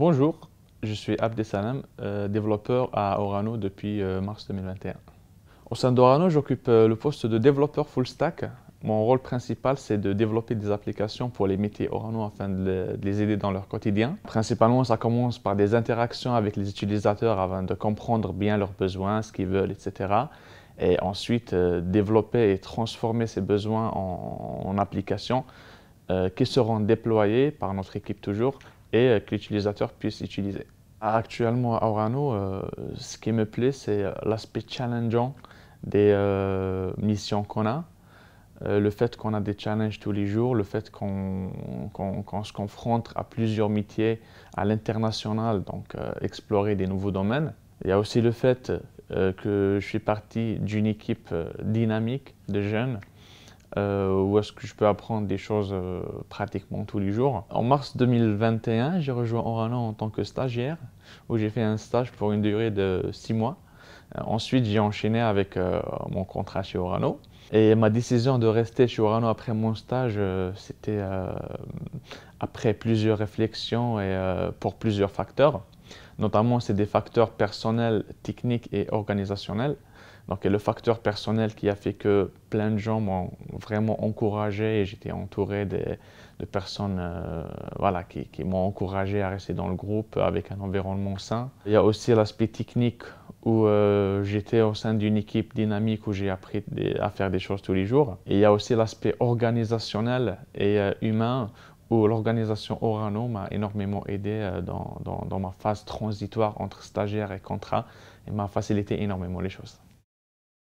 Bonjour, je suis Abdesalam, euh, développeur à Orano depuis euh, mars 2021. Au sein d'Orano, j'occupe euh, le poste de développeur full stack. Mon rôle principal, c'est de développer des applications pour les métiers Orano afin de, les aider dans leur quotidien. Principalement, ça commence par des interactions avec les utilisateurs afin de comprendre bien leurs besoins, ce qu'ils veulent, etc. Et ensuite, développer et transformer ces besoins en, en applications qui seront déployées par notre équipe toujours et euh, que l'utilisateur puisse utiliser. Ah, actuellement à Orano, euh, ce qui me plaît, c'est euh, l'aspect challengeant des missions qu'on a. le fait qu'on a des challenges tous les jours, le fait qu'on se confronte à plusieurs métiers à l'international, donc explorer des nouveaux domaines. Il y a aussi le fait que je suis parti d'une équipe dynamique de jeunes euh, où est-ce que je peux apprendre des choses euh, pratiquement tous les jours. En mars 2021, j'ai rejoint Orano en tant que stagiaire, où j'ai fait un stage pour une durée de six mois. Euh, ensuite, j'ai enchaîné avec mon contrat chez Orano. Et ma décision de rester chez Orano après mon stage, c'était après plusieurs réflexions et pour plusieurs facteurs. Notamment, c'est des facteurs personnels, techniques et organisationnels. Donc, le facteur personnel qui a fait que plein de gens m'ont vraiment encouragé et j'étais entouré de, personnes euh, qui, m'ont encouragé à rester dans le groupe avec un environnement sain. Il y a aussi l'aspect technique où euh, j'étais au sein d'une équipe dynamique où j'ai appris à faire des choses tous les jours. Et il y a aussi l'aspect organisationnel et euh, humain où l'organisation Orano m'a énormément aidé euh, dans, ma phase transitoire entre stagiaire et contrat et m'a facilité énormément les choses.